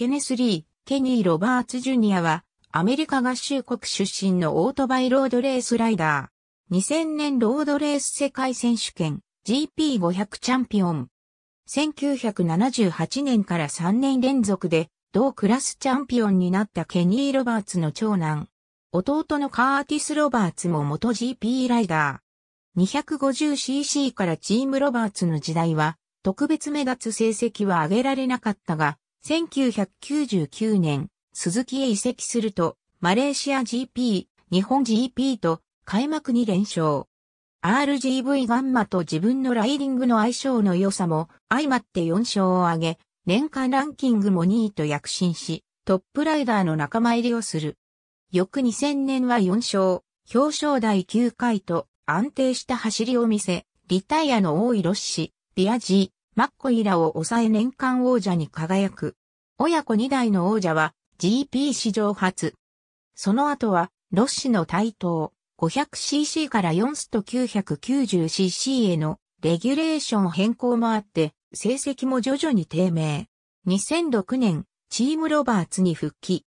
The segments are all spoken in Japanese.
ケネス・リー、ケニー・ロバーツ・ジュニアは、アメリカ合衆国出身のオートバイロードレースライダー。2000年ロードレース世界選手権 GP500 チャンピオン。1978年から3年連続で同クラスチャンピオンになったケニー・ロバーツの長男。弟のカーティス・ロバーツも元 GP ライダー。250cc からチームロバーツの時代は特別目立つ成績は上げられなかったが、1999年、鈴木へ移籍すると、マレーシア GP、日本 GP と開幕に連勝。RGV ガンマと自分のライディングの相性の良さも相まって4勝を挙げ、年間ランキングも2位と躍進し、トップライダーの仲間入りをする。翌2000年は4勝、表彰台9回と安定した走りを見せ、リタイアの多いロッシ、ビアジマッコイラを抑え年間王者に輝く。親子2代の王者は GP 史上初。その後は、ロッシの台頭、500cc から4スト 990cc へのレギュレーション変更もあって、成績も徐々に低迷。2006年、チームロバーツに復帰。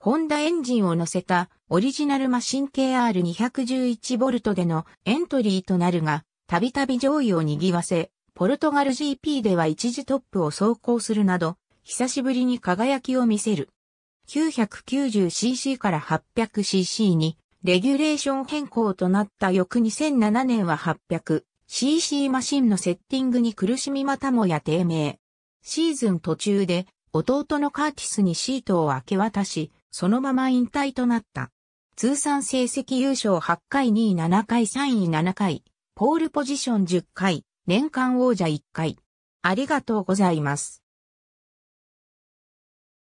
ホンダエンジンを乗せたオリジナルマシン KR211V でのエントリーとなるが、たびたび上位を賑わせ、ポルトガル GP では一時トップを走行するなど、久しぶりに輝きを見せる。990cc から 800cc にレギュレーション変更となった翌2007年は 800cc マシンのセッティングに苦しみまたもや低迷。シーズン途中で弟のカーティスにシートを明け渡し、そのまま引退となった。通算成績優勝8回2位7回3位7回、ポールポジション10回、年間王者1回。ありがとうございます。